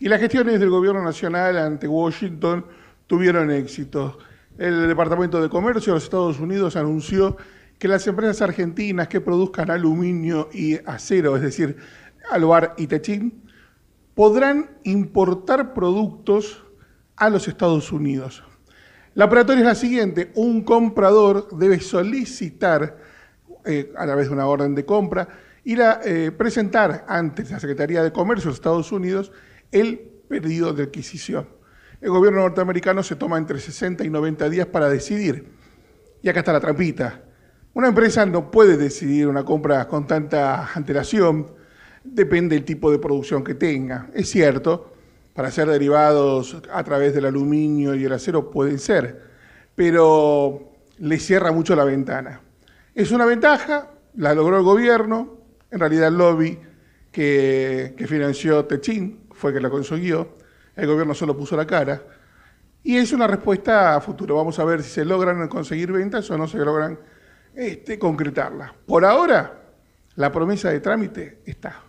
Y las gestiones del gobierno nacional ante Washington tuvieron éxito. El Departamento de Comercio de los Estados Unidos anunció que las empresas argentinas que produzcan aluminio y acero, es decir, Aluar y Techín, podrán importar productos a los Estados Unidos. La operatoria es la siguiente, un comprador debe solicitar eh, a través de una orden de compra, ir a eh, presentar ante la Secretaría de Comercio de los Estados Unidos el perdido de adquisición. El gobierno norteamericano se toma entre 60 y 90 días para decidir. Y acá está la trampita. Una empresa no puede decidir una compra con tanta antelación, depende del tipo de producción que tenga. Es cierto, para hacer derivados a través del aluminio y el acero pueden ser, pero le cierra mucho la ventana. Es una ventaja, la logró el gobierno, en realidad el lobby que, financió Techin fue que la consiguió, el gobierno solo puso la cara, y es una respuesta a futuro. Vamos a ver si se logran conseguir ventas o no se logran este, concretarlas. Por ahora, la promesa de trámite está.